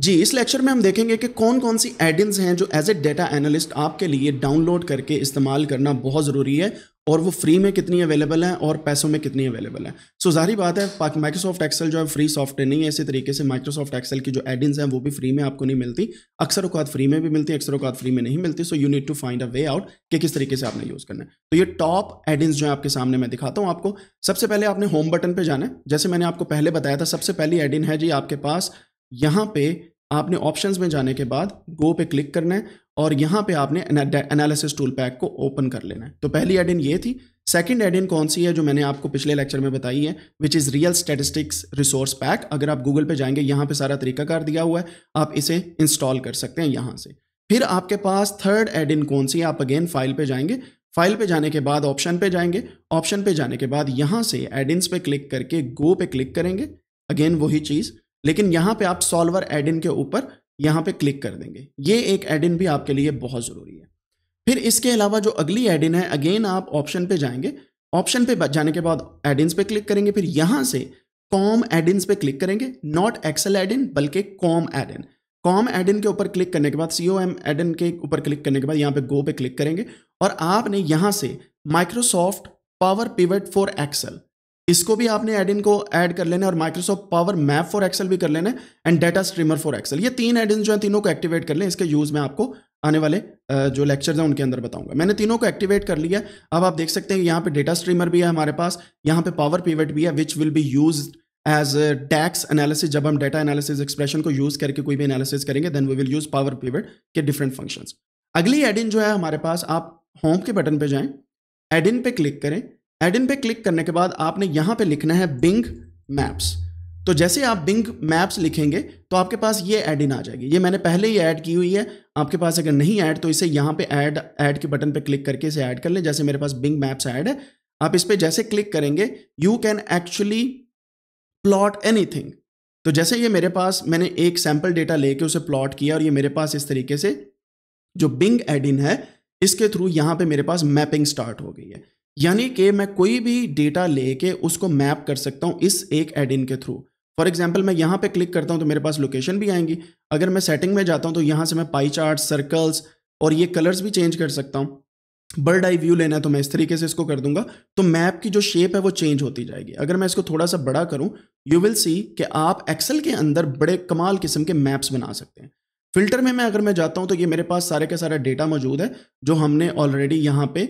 जी इस लेक्चर में हम देखेंगे कि कौन कौन सी एडिन्स हैं जो एज ए डेटा एनालिस्ट आपके लिए डाउनलोड करके इस्तेमाल करना बहुत ज़रूरी है और वो फ्री में कितनी अवेलेबल हैं और पैसों में कितनी अवेलेबल हैं सो so, जारी बात है माइक्रोसॉफ्ट एक्सेल जो है फ्री सॉफ्टवेयर नहीं है इसी तरीके से माइक्रोसॉफ्ट एक्सेल की जो एडिन्स हैं वो भी फ्री में आपको नहीं मिलती अक्सर अवकात फ्री में भी मिलती है अक्सर अवकात फ्री में नहीं मिलती so you need to find a way out कि किस तरीके से आपने यूज़ करना है तो ये टॉप एडिन्स जो है आपके सामने मैं दिखाता हूँ आपको सबसे पहले आपने होम बटन पर जाना है जैसे मैंने आपको पहले बताया था सबसे पहली एडिन है जी आपके पास यहाँ पे आपने ऑप्शंस में जाने के बाद गो पे क्लिक करना है और यहाँ पे आपने एनालिसिस टूल पैक को ओपन कर लेना है तो पहली एडिन ये थी सेकंड एडिन कौन सी है जो मैंने आपको पिछले लेक्चर में बताई है which is real statistics resource pack अगर आप गूगल पे जाएंगे यहाँ पे सारा तरीकाकार दिया हुआ है आप इसे इंस्टॉल कर सकते हैं यहाँ से फिर आपके पास थर्ड एडिन कौन सी है आप अगेन फाइल पे जाएंगे फाइल पे जाने के बाद ऑप्शन पे जाएंगे ऑप्शन पे जाने के बाद यहाँ से एडिन्स पे क्लिक करके गो पे क्लिक करेंगे अगेन वही चीज़ लेकिन यहाँ पे आप सॉल्वर एडिन के ऊपर यहाँ पे क्लिक कर देंगे ये एक एडिन भी आपके लिए बहुत ज़रूरी है फिर इसके अलावा जो अगली एडिन है अगेन आप ऑप्शन पे जाएंगे ऑप्शन पे जाने के बाद एडिन्स पे क्लिक करेंगे फिर यहाँ से कॉम एडिन्स पे क्लिक करेंगे नॉट एक्सेल एडिन बल्कि कॉम एडिन कॉम एडिन के ऊपर क्लिक करने के बाद सी ओ एम एडिन के ऊपर क्लिक करने के बाद यहाँ पे गो पे क्लिक करेंगे और आपने यहाँ से Microsoft power pivot for Excel इसको भी आपने एडिन को ऐड कर लेना और Microsoft power map for Excel भी कर लेना and data streamer for Excel ये तीन एडिन जो है तीनों को एक्टिवेट कर लें इसके यूज़ में आपको आने वाले जो लेक्चर्स हैं उनके अंदर बताऊंगा मैंने तीनों को एक्टिवेट कर लिया अब आप देख सकते हैं यहाँ पे डेटा स्ट्रीमर भी है हमारे पास यहाँ पे पावर पीवेट भी है which will be use as DAX analysis जब हम डेटा एनालिसिस एक्सप्रेशन को यूज करके कोई भी एनालिसिस करेंगे then we will use power pivot के डिफरेंट फंक्शन अगली एडिन जो है हमारे पास आप होम के बटन पर एड एडिन पे क्लिक करें एड इन पे क्लिक करने के बाद आपने यहां पे लिखना है बिंग मैप्स तो जैसे आप बिंग मैप्स लिखेंगे तो आपके पास ये एड इन आ जाएगी ये मैंने पहले ही ऐड की हुई है आपके पास अगर नहीं ऐड तो इसे यहां पे ऐड ऐड के बटन पे क्लिक करके इसे ऐड कर लें जैसे मेरे पास बिंग मैप्स ऐड है आप इस पर जैसे क्लिक करेंगे you can actually plot any तो जैसे ये मेरे पास मैंने एक सैंपल डेटा लेके उसे प्लॉट किया और ये मेरे पास इस तरीके से जो बिंग एड इन है इसके थ्रू यहां पर मेरे पास मैपिंग स्टार्ट हो गई है यानी कि मैं कोई भी डेटा लेके उसको मैप कर सकता हूँ इस एक एड इन के थ्रू फॉर एग्जाम्पल मैं यहाँ पे क्लिक करता हूँ तो मेरे पास लोकेशन भी आएंगी अगर मैं सेटिंग में जाता हूँ तो यहाँ से मैं पाई चार्ट सर्कल्स और ये कलर्स भी चेंज कर सकता हूँ बर्ड आई व्यू लेना है तो मैं इस तरीके से इसको कर दूंगा तो मैप की जो शेप है वो चेंज होती जाएगी अगर मैं इसको थोड़ा सा बड़ा करूँ यू विल सी कि आप एक्सेल के अंदर बड़े कमाल किस्म के मैप्स बना सकते हैं फिल्टर में मैं अगर मैं जाता हूँ तो ये मेरे पास सारे का सारा डेटा मौजूद है जो हमने ऑलरेडी यहाँ पे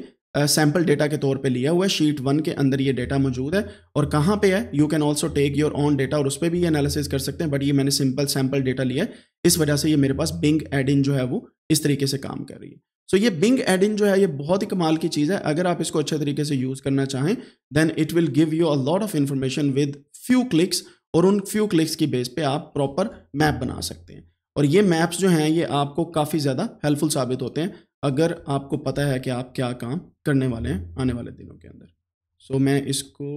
सैम्पल डेटा के तौर पे लिया हुआ है शीट वन के अंदर ये डेटा मौजूद है और कहाँ पे है you can also take your own data और उस पर भी ये एनालिसिस कर सकते हैं बट ये मैंने सिंपल सैम्पल डेटा लिया है इस वजह से ये मेरे पास बिंग एड इन जो है वो इस तरीके से काम कर रही है सो so ये बिंग एड इन जो है ये बहुत ही कमाल की चीज़ है अगर आप इसको अच्छे तरीके से यूज़ करना चाहें then it will give you a lot of information with few clicks और उन फ्यू क्लिक्स की बेस पे आप प्रॉपर मैप बना सकते हैं और ये मैप्स जो हैं ये आपको काफ़ी ज़्यादा हेल्पफुल साबित होते हैं अगर आपको पता है कि आप क्या काम करने वाले हैं आने वाले दिनों के अंदर सो so, मैं इसको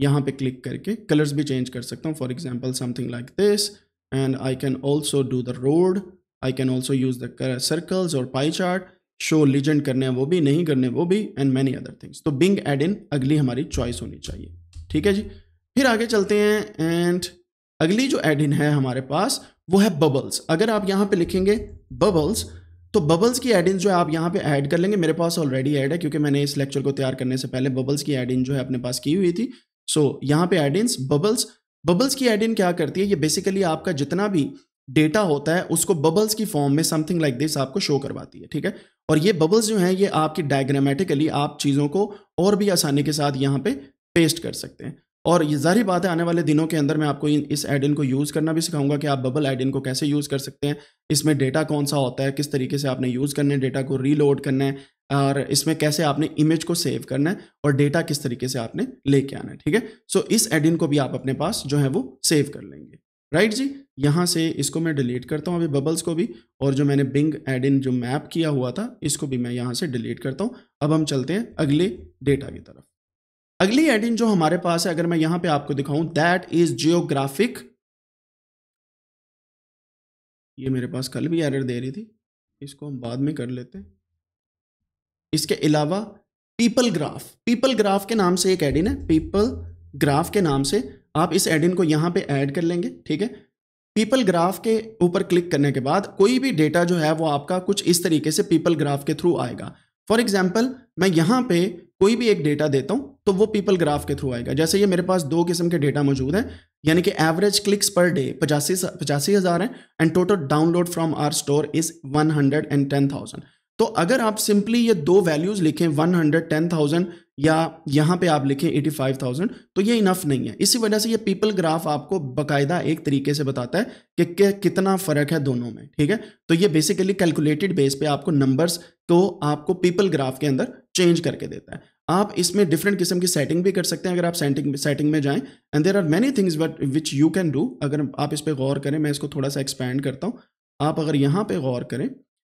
यहाँ पे क्लिक करके कलर्स भी चेंज कर सकता हूँ for example something like this and I can also do the road I can also use the circles और पाई चार्ट शो लीजेंड करने हैं वो भी नहीं करने वो भी एंड मैनी अदर थिंग्स तो बिंग एड इन अगली हमारी चॉइस होनी चाहिए ठीक है जी फिर आगे चलते हैं एंड अगली जो एड इन है हमारे पास वो है बबल्स अगर आप यहाँ पे लिखेंगे बबल्स तो बबल्स की एडिंग जो है आप यहाँ पे ऐड कर लेंगे मेरे पास ऑलरेडी ऐड है क्योंकि मैंने इस लेक्चर को तैयार करने से पहले बबल्स की एडिंग जो है अपने पास की हुई थी सो so, यहाँ पे एड बबल्स बबल्स की एडिंग क्या करती है ये बेसिकली आपका जितना भी डेटा होता है उसको बबल्स की फॉर्म में समथिंग लाइक दिस आपको शो करवाती है ठीक है और ये बबल्स जो है ये आपकी डायग्रामेटिकली आप चीज़ों को और भी आसानी के साथ यहाँ पे पेस्ट कर सकते हैं और ये जारी बात है आने वाले दिनों के अंदर मैं आपको इन इस एडिन को यूज़ करना भी सिखाऊंगा कि आप बबल एडिन को कैसे यूज़ कर सकते हैं इसमें डेटा कौन सा होता है किस तरीके से आपने यूज़ करना है डेटा को रीलोड करना है और इसमें कैसे आपने इमेज को सेव करना है और डेटा किस तरीके से आपने लेके आना है ठीक है सो इस एडिन को भी आप अपने पास जो है वो सेव कर लेंगे राइट जी यहाँ से इसको मैं डिलीट करता हूँ अभी बबल्स को भी और जो मैंने बिंग एडिन जो मैप किया हुआ था इसको भी मैं यहाँ से डिलीट करता हूँ अब हम चलते हैं अगले डेटा की तरफ अगली एडिंग जो हमारे पास है अगर मैं यहां पे आपको दिखाऊं दैट इज जियोग्राफिक ये मेरे पास कल भी एरर दे रही थी इसको हम बाद में कर लेते हैं इसके अलावा पीपल ग्राफ पीपल ग्राफ के नाम से एक एडिन है पीपल ग्राफ के नाम से आप इस एडिन को यहाँ पे ऐड कर लेंगे ठीक है पीपल ग्राफ के ऊपर क्लिक करने के बाद कोई भी डेटा जो है वो आपका कुछ इस तरीके से पीपल ग्राफ के थ्रू आएगा फॉर एग्जाम्पल मैं यहां पे कोई भी एक डेटा देता हूँ तो वो पीपल ग्राफ के थ्रू आएगा जैसे ये मेरे पास दो किस्म के डेटा मौजूद हैं यानी कि एवरेज क्लिक्स पर डे पचासी पचासी हज़ार हैं and total download from our store is one hundred and ten thousand तो अगर आप सिंपली ये दो वैल्यूज़ लिखें वन हंड्रेड टेन थाउजेंड या यहाँ पे आप लिखें एटी फाइव थाउजेंड तो ये इनफ नहीं है इसी वजह से ये पीपल ग्राफ आपको बाकायदा एक तरीके से बताता है कि, कि कितना फ़र्क है दोनों में ठीक है तो ये बेसिकली कैलकुलेटेड बेस पे आपको नंबर्स को आपको पीपल ग्राफ के अंदर चेंज करके देता है आप इसमें डिफरेंट किस्म की सेटिंग भी कर सकते हैं अगर आप सेटिंग सेटिंग में जाएं and there are many things but which you can do अगर आप इस पर गौर करें मैं इसको थोड़ा सा एक्सपेंड करता हूँ आप अगर यहाँ पे गौर करें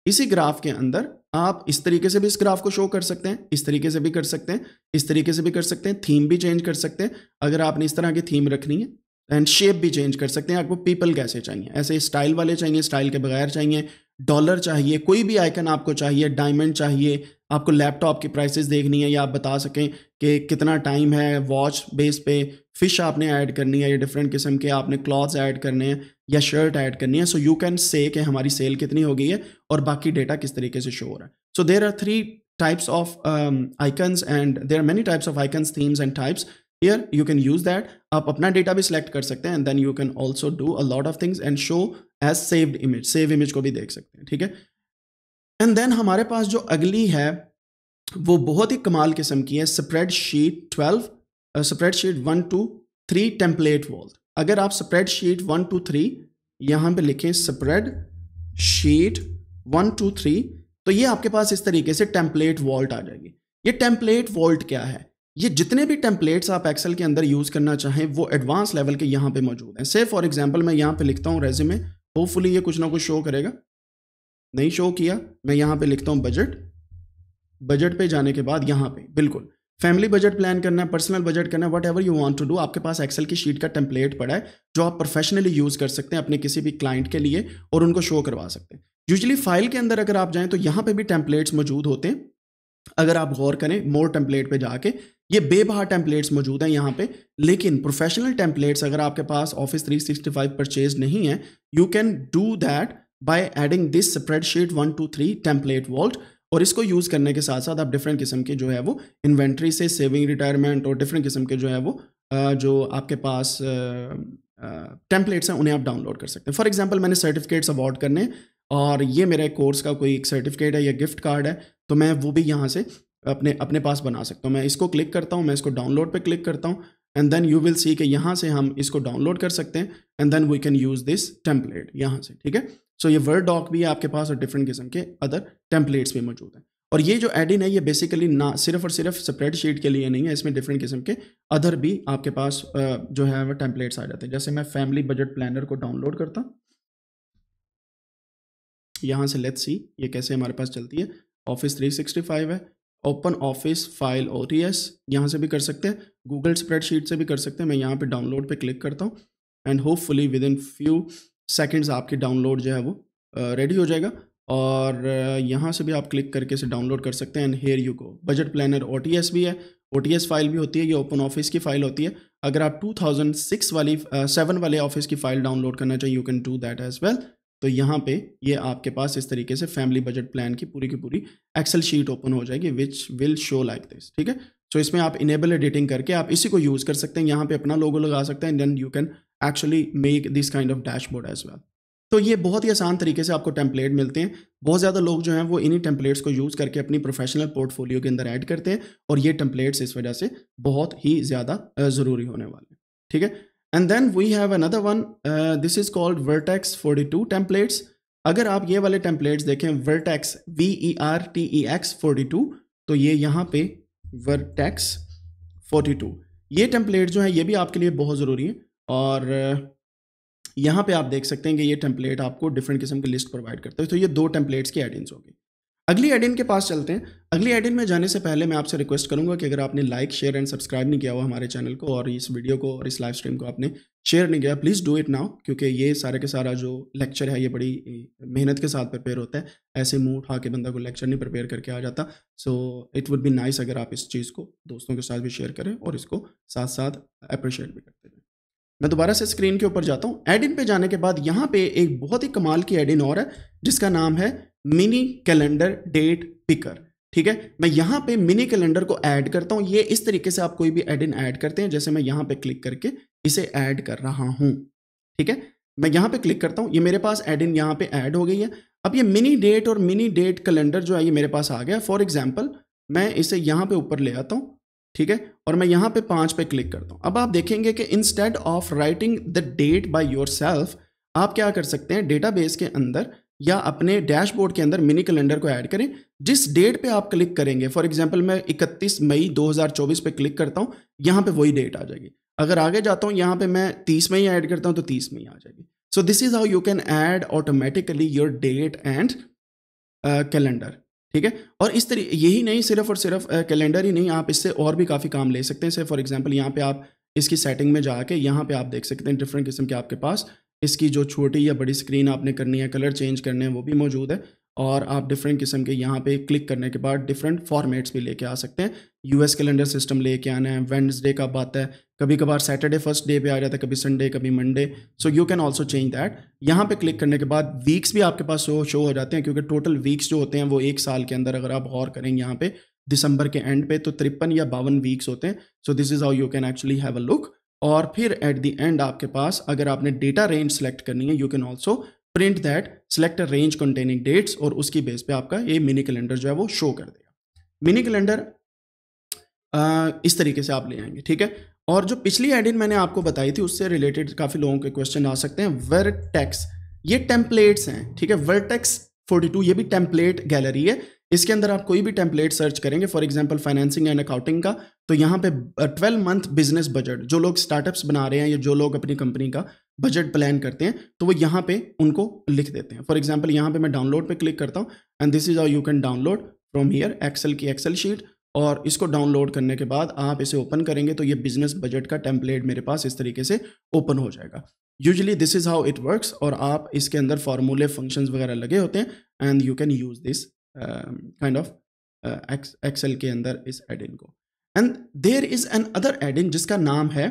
इसी ग्राफ के अंदर आप इस तरीके से भी इस ग्राफ को शो कर सकते हैं इस तरीके से भी कर सकते हैं इस तरीके से भी कर सकते हैं थीम भी चेंज कर सकते हैं अगर आपने इस तरह की थीम रखनी है एंड शेप भी चेंज कर सकते हैं आपको पीपल कैसे चाहिए ऐसे स्टाइल वाले चाहिए स्टाइल के बगैर चाहिए डॉलर चाहिए कोई भी आइकन आपको चाहिए डायमंड चाहिए आपको लैपटॉप की प्राइसेस देखनी है या आप बता सकें कि कितना टाइम है वॉच बेस पे फिश आपने ऐड करनी है या डिफरेंट किस्म के आपने क्लॉथ्स ऐड करने हैं या शर्ट ऐड करनी है सो यू कैन से कि हमारी सेल कितनी हो गई है और बाकी डेटा किस तरीके से शो हो रहा है so there are three types of icons and there are are types of icons themes and types here you can use that आप अपना डेटा भी सिलेक्ट कर सकते हैं and then you can also do a lot of things and show as saved image save image को भी देख सकते हैं ठीक है एंड देन हमारे पास जो अगली है वो बहुत ही कमाल किस्म की है spreadsheet twelve spreadsheet one two three template vault अगर आप spreadsheet one two three यहाँ पे लिखें spreadsheet one two three तो ये आपके पास इस तरीके से टेम्पलेट वॉल्ट आ जाएगी ये टेम्पलेट वॉल्ट क्या है ये जितने भी टेम्पलेट्स आप एक्सेल के अंदर यूज़ करना चाहें वो एडवांस लेवल के यहाँ पे मौजूद हैं से फॉर एग्जांपल मैं यहाँ पे लिखता हूँ रेजे में होपफुली ये कुछ ना कुछ शो करेगा नहीं शो किया मैं यहाँ पे लिखता हूँ बजट बजट पे जाने के बाद यहाँ पे बिल्कुल फैमिली बजट प्लान करना है पर्सनल बजट करना है whatever you want to do आपके पास एक्सेल की शीट का टेम्पलेट पड़ा है जो आप प्रोफेशनली यूज़ कर सकते हैं अपने किसी भी क्लाइंट के लिए और उनको शो करवा सकते हैं यूजली फाइल के अंदर अगर आप जाएँ तो यहाँ पर भी टेम्पलेट्स मौजूद होते हैं अगर आप गौर करें मोर टेम्पलेट पे जाके ये बेबहा टेम्पलेट्स मौजूद हैं यहाँ पे लेकिन प्रोफेशनल टेम्पलेट्स अगर आपके पास ऑफिस 365 परचेज नहीं है you can do that by adding this spreadsheet one two three template vault और इसको यूज़ करने के साथ साथ आप डिफरेंट किस्म के जो है वो इन्वेंट्री से सेविंग रिटायरमेंट और डिफरेंट किस्म के जो है वो जो आपके पास टेम्पलेट्स हैं उन्हें आप डाउनलोड कर सकते हैं फॉर एग्जाम्पल मैंने सर्टिफिकेट्स अवॉर्ड करने और ये मेरे कोर्स का कोई एक सर्टिफिकेट है या गिफ्ट कार्ड है तो मैं वो भी यहाँ से अपने अपने पास बना सकता हूँ मैं इसको क्लिक करता हूँ मैं इसको डाउनलोड पर क्लिक करता हूँ and then you will see कि यहाँ से हम इसको डाउनलोड कर सकते हैं and then we can use this template यहाँ से ठीक है सो ये वर्ड डॉक भी है आपके पास और डिफरेंट किस्म के अदर टेम्पलेट्स भी मौजूद हैं और ये जो एडिन है ये बेसिकली ना सिर्फ और सिर्फ स्प्रेड शीट के लिए नहीं है इसमें डिफरेंट किस्म के अदर भी आपके पास जो है वह टेम्पलेट्स आ जाते हैं जैसे मैं फैमिली बजट प्लानर को डाउनलोड करता यहाँ से लेट्स सी ये कैसे हमारे पास चलती है ऑफिस 365 है open office file O T S यहाँ से भी कर सकते हैं गूगल स्प्रेडशीट से भी कर सकते हैं मैं यहाँ पे डाउनलोड पे क्लिक करता हूँ and hopefully within few seconds आपके डाउनलोड जो है वो रेडी uh, हो जाएगा और uh, यहाँ से भी आप क्लिक करके इसे डाउनलोड कर सकते हैं and here you go budget planner O T S भी है ओ टी एस फाइल भी होती है ये ओपन ऑफिस की फाइल होती है अगर आप टू थाउजेंड सिक्स वाली सेवन uh, वाले ऑफिस की फाइल डाउनलोड करना चाहिए you can do that as well तो यहाँ पे ये आपके पास इस तरीके से फैमिली बजट प्लान की पूरी की पूरी एक्सेल शीट ओपन हो जाएगी which will show like this ठीक है सो इसमें आप इनेबल एडिटिंग करके आप इसी को यूज़ कर सकते हैं यहाँ पे अपना लोगो लगा सकते हैं then you can actually make this kind of dashboard as well तो ये बहुत ही आसान तरीके से आपको टेम्पलेट मिलते हैं बहुत ज़्यादा लोग जो हैं वो इन्हीं टेम्पलेट्स को यूज़ करके अपनी प्रोफेशनल पोर्टफोलियो के अंदर ऐड करते हैं और ये टेम्पलेट्स इस वजह से बहुत ही ज़्यादा ज़रूरी होने वाले हैं ठीक है and then we have another one this is called Vertex 42 templates अगर आप ये वाले टेम्पलेट्स देखें Vertex V E R T E X 42 तो ये यहाँ पे वर्टेक्स 42 ये टेम्पलेट जो है ये भी आपके लिए बहुत ज़रूरी है और यहाँ पे आप देख सकते हैं कि ये टेम्पलेट आपको डिफरेंट किस्म के लिस्ट प्रोवाइड करते हैं तो ये दो टेम्पलेट्स की एडियंस होगी अगली एडिन के पास चलते हैं अगली एडिन में जाने से पहले मैं आपसे रिक्वेस्ट करूंगा कि अगर आपने लाइक शेयर एंड सब्सक्राइब नहीं किया हुआ हमारे चैनल को और इस वीडियो को और इस लाइव स्ट्रीम को आपने शेयर नहीं किया प्लीज़ डू इट नाउ क्योंकि ये सारे के सारा जो लेक्चर है ये बड़ी मेहनत के साथ प्रिपेयर होता है ऐसे मुँह उठा के बंदा को लेक्चर नहीं प्रिपेयर करके आ जाता so it would be nice अगर आप इस चीज़ को दोस्तों के साथ भी शेयर करें और इसको साथ साथ अप्रिशिएट भी करते रहें मैं दोबारा से स्क्रीन के ऊपर जाता हूँ एडिन पर जाने के बाद यहाँ पर एक बहुत ही कमाल की एडिन और है जिसका नाम है मिनी कैलेंडर डेट पिकर ठीक है मैं यहाँ पे मिनी कैलेंडर को ऐड करता हूँ ये इस तरीके से आप कोई भी एड इन ऐड करते हैं जैसे मैं यहाँ पे क्लिक करके इसे ऐड कर रहा हूँ ठीक है मैं यहाँ पे क्लिक करता हूँ ये मेरे पास एड इन यहाँ पे ऐड हो गई है अब ये मिनी डेट और मिनी डेट कैलेंडर जो है ये मेरे पास आ गया फॉर एग्जाम्पल मैं इसे यहाँ पर ऊपर ले आता हूँ ठीक है और मैं यहाँ पर पाँच पे क्लिक करता हूँ अब आप देखेंगे कि instead of writing the date by your आप क्या कर सकते हैं डेटाबेस के अंदर या अपने डैशबोर्ड के अंदर मिनी कैलेंडर को ऐड करें जिस डेट पे आप क्लिक करेंगे फॉर एग्जांपल मैं 31 मई 2024 पे क्लिक करता हूँ यहाँ पे वही डेट आ जाएगी अगर आगे जाता हूँ यहाँ पे मैं 30 मई ऐड करता हूँ तो 30 मई आ जाएगी so this is how you can add automatically your date and calendar ठीक है और इस तरी यही नहीं सिर्फ और सिर्फ कैलेंडर uh, ही नहीं आप इससे और भी काफ़ी काम ले सकते हैं फॉर एग्जाम्पल यहाँ पे आप इसकी सेटिंग में जाके यहाँ पे आप देख सकते हैं डिफरेंट किस्म के आपके पास इसकी जो छोटी या बड़ी स्क्रीन आपने करनी है कलर चेंज करने हैं वो भी मौजूद है और आप डिफरेंट किस्म के यहाँ पे क्लिक करने के बाद डिफरेंट फॉर्मेट्स भी लेके आ सकते हैं यूएस कैलेंडर सिस्टम लेके आना है वेंसडे का बात है कभी कभार सैटरडे फर्स्ट डे पे आ जाता है कभी संडे कभी Monday so you can also change that यहाँ पे क्लिक करने के बाद वीक्स भी आपके पास शो शो हो जाते हैं क्योंकि टोटल वीक्स जो होते हैं वो एक साल के अंदर अगर आप गौर करें यहाँ पे दिसंबर के एंड पे तो तिरपन या बावन वीक्स होते हैं so this is how you can actually have a look और फिर एट द एंड आपके पास अगर आपने डेटा रेंज सेलेक्ट करनी है you can also print that select range containing dates और उसकी बेस पे आपका ये मिनी कैलेंडर जो है वो शो कर देगा मिनी कैलेंडर इस तरीके से आप ले आएंगे ठीक है और जो पिछली एडिट मैंने आपको बताई थी उससे रिलेटेड काफ़ी लोगों के क्वेश्चन आ सकते हैं वर ये टेम्पलेट्स हैं ठीक है वर्टेक्स 42 ये भी टेम्पलेट गैलरी है इसके अंदर आप कोई भी टेम्पलेट सर्च करेंगे for example financing and accounting का तो यहाँ पे ट्वेल्व मंथ बिजनेस बजट जो लोग स्टार्टअप्स बना रहे हैं या जो लोग अपनी कंपनी का बजट प्लान करते हैं तो वो यहाँ पे उनको लिख देते हैं फॉर एग्जाम्पल यहाँ पे मैं डाउनलोड पे क्लिक करता हूँ and this is our you can download from here Excel की एक्सेल शीट और इसको डाउनलोड करने के बाद आप इसे ओपन करेंगे तो ये बिजनेस बजट का टेम्पलेट मेरे पास इस तरीके से ओपन हो जाएगा usually this is how it works और आप इसके अंदर फार्मूले फंक्शंस वगैरह लगे होते हैं and you can use this kind of Excel के अंदर इस एडिन को and there is another add in जिसका नाम है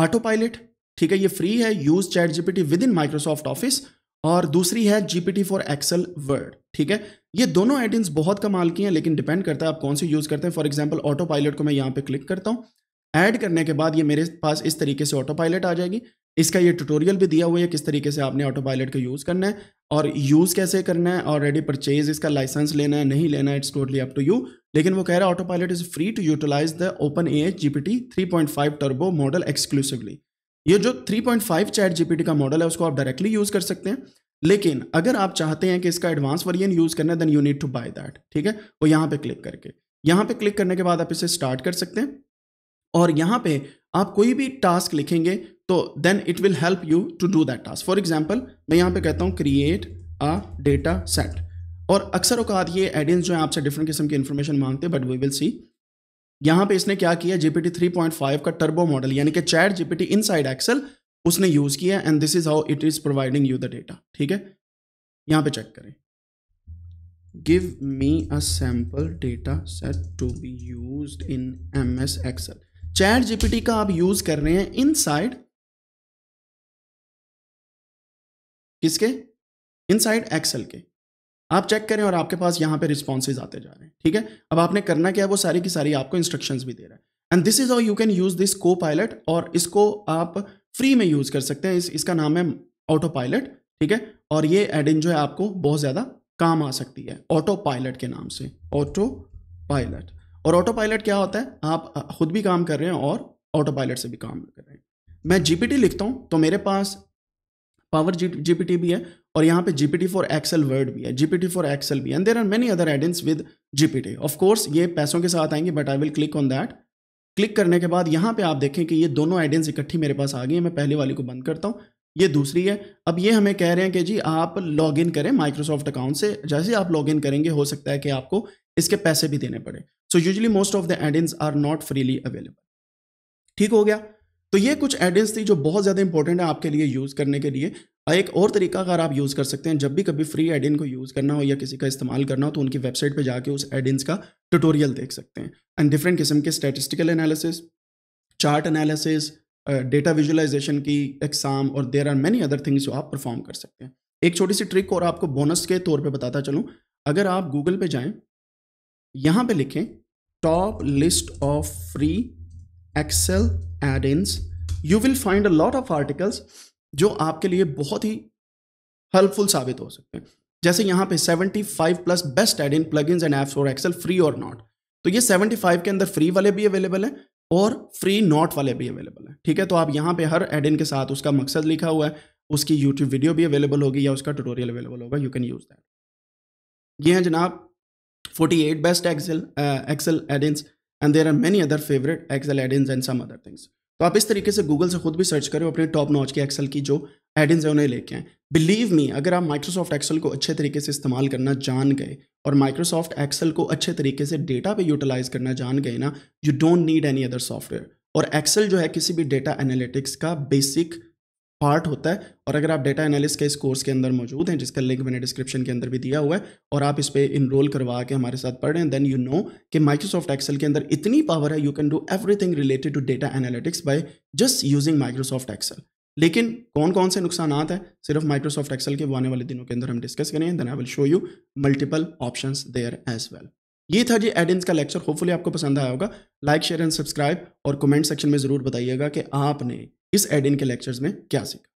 ऑटो पायलट ठीक है ये फ्री है use chat GPT within Microsoft Office और दूसरी है जीपीटी फॉर एक्सेल वर्ड ठीक है ये दोनों एडिन बहुत कमाल की हैं लेकिन डिपेंड करता है आप कौन सी यूज़ करते हैं फॉर एग्जाम्पल ऑटो पायलट को मैं यहाँ पे क्लिक करता हूँ ऐड करने के बाद ये मेरे पास इस तरीके से ऑटो पायलट आ जाएगी इसका ये ट्यूटोरियल भी दिया हुआ है किस तरीके से आपने ऑटो पायलट का यूज़ करना है और यूज़ कैसे करना है ऑलरेडी परचेज इसका लाइसेंस लेना है नहीं लेना it's totally up to you लेकिन वो कह रहा है autopilot is free to utilize the open A H G P T three point turbo model exclusively ये जो three point five chat G T का मॉडल है उसको आप डायरेक्टली यूज़ कर सकते हैं लेकिन अगर आप चाहते हैं कि इसका एडवांस वर्जन यूज़ करना है then you need to buy that ठीक है वो यहाँ पे क्लिक करके यहाँ पे क्लिक करने के बाद आप इसे स्टार्ट कर सकते हैं और यहाँ पे आप कोई भी टास्क लिखेंगे तो then it will help you to do that task for example मैं यहाँ पे कहता हूँ क्रिएट अ डेटा सेट और अक्सर अवकात ये एडियंस जो है आपसे डिफरेंट किस्म की इन्फॉर्मेशन मांगते हैं बट वी विल सी यहाँ पे इसने क्या किया जीपीटी 3.5 का टर्बो मॉडल यानी कि चैट जीपीटी साइड एक्सल उसने यूज किया and this is how it is providing you the data ठीक है यहाँ पे चेक करें give me a sample data set to be use in M S Excel ChatGPT का आप use कर रहे हैं इन साइड किसके इनसाइड एक्सेल के आप चेक करें और आपके पास यहाँ पे रिस्पॉन्सेज आते जा रहे हैं ठीक है अब आपने करना क्या है वो सारी की सारी आपको इंस्ट्रक्शंस भी दे रहा है and this is how you can use this Copilot और इसको आप फ्री में यूज कर सकते हैं इस, इसका नाम है ऑटो पायलट ठीक है और ये एड इन जो है आपको बहुत ज़्यादा काम आ सकती है ऑटो पायलट के नाम से ऑटो पायलट और ऑटो पायलट क्या होता है आप खुद भी काम कर रहे हैं और ऑटो पायलट से भी काम कर रहे हैं मैं जीपीटी लिखता हूँ तो मेरे पास पावर जी जीपीटी भी है और यहाँ पे जीपीटी फॉर एक्सेल वर्ड भी है जीपीटी फॉर एक्सेल भी and there are many other add ins with GPT of course ये पैसों के साथ आएंगे but I will click on that click करने के बाद यहाँ पे आप देखें कि ये दोनों एडिन्स इकट्ठी मेरे पास आ गई है मैं पहले वाली को बंद करता हूँ ये दूसरी है अब ये हमें कह रहे हैं कि जी आप लॉग इन करें माइक्रोसॉफ्ट अकाउंट से जैसे आप लॉग इन करेंगे हो सकता है कि आपको इसके पैसे भी देने पड़े so usually most of the add ins are not freely available ठीक हो गया तो ये कुछ एडिट्स थी जो बहुत ज़्यादा इंपॉर्टेंट है आपके लिए यूज़ करने के लिए एक और तरीका अगर आप यूज़ कर सकते हैं जब भी कभी फ्री एडिन को यूज़ करना हो या किसी का इस्तेमाल करना हो तो उनकी वेबसाइट पे जाके उस एडिन्स का ट्यूटोरियल देख सकते हैं एंड डिफरेंट किस्म के statistical analysis chart analysis data visualisation की एग्जाम और there are many other things जो आप परफॉर्म कर सकते हैं एक छोटी सी ट्रिक और आपको बोनस के तौर पर बताता चलूँ अगर आप गूगल पर जाएँ यहाँ पर लिखें top list of free Excel add ins you will find a lot of articles जो आपके लिए बहुत ही हेल्पफुल साबित हो सकते हैं जैसे यहाँ पे 75 plus best add in plug and apps और एक्सेल फ्री और नॉट तो ये 75 के अंदर फ्री वाले भी अवेलेबल हैं और फ्री नॉट वाले भी अवेलेबल हैं ठीक है तो आप यहाँ पे हर एड इन के साथ उसका मकसद लिखा हुआ है उसकी यूट्यूब वीडियो भी अवेलेबल होगी या उसका ट्यूटोरियल अवेलेबल होगा यू कैन यूज़ दैट ये हैं जनाब 48 best Excel Excel add ins and there are many other favourite Excel add ins and some other things तो आप इस तरीके से गूगल से खुद भी सर्च करें अपने टॉप नॉच के एक्सल की जो एडिंस है उन्हें लेके आए बिलीव मी अगर आप माइक्रोसॉफ्ट एक्सल को अच्छे तरीके से इस्तेमाल करना जान गए और माइक्रोसॉफ्ट एक्सल को अच्छे तरीके से डेटा पे यूटिलाइज करना जान गए ना you don't need any other software और एक्सल जो है किसी भी डेटा एनालिटिक्स का बेसिक पार्ट होता है और अगर आप डेटा एनालिस्ट के इस कोर्स के अंदर मौजूद हैं जिसका लिंक मैंने डिस्क्रिप्शन के अंदर भी दिया हुआ है और आप इस पर इनरोल करवा के हमारे साथ पढ़ रहे हैं देन यू नो कि माइक्रोसॉफ्ट एक्सेल के अंदर इतनी पावर है you can do everything related to data analytics by just using Microsoft Excel लेकिन कौन कौन से नुकसान है सिर्फ माइक्रोसॉफ्ट एक्सेल के आने वाले दिनों के अंदर हम डिस्कस करेंगे then I will show you multiple option there as well ये था जी एडिन्स का लेक्चर होपफुली आपको पसंद आया होगा लाइक शेयर एंड सब्सक्राइब और कमेंट सेक्शन में ज़रूर बताइएगा कि आपने इस एडिन के लेक्चर्स में क्या सीखा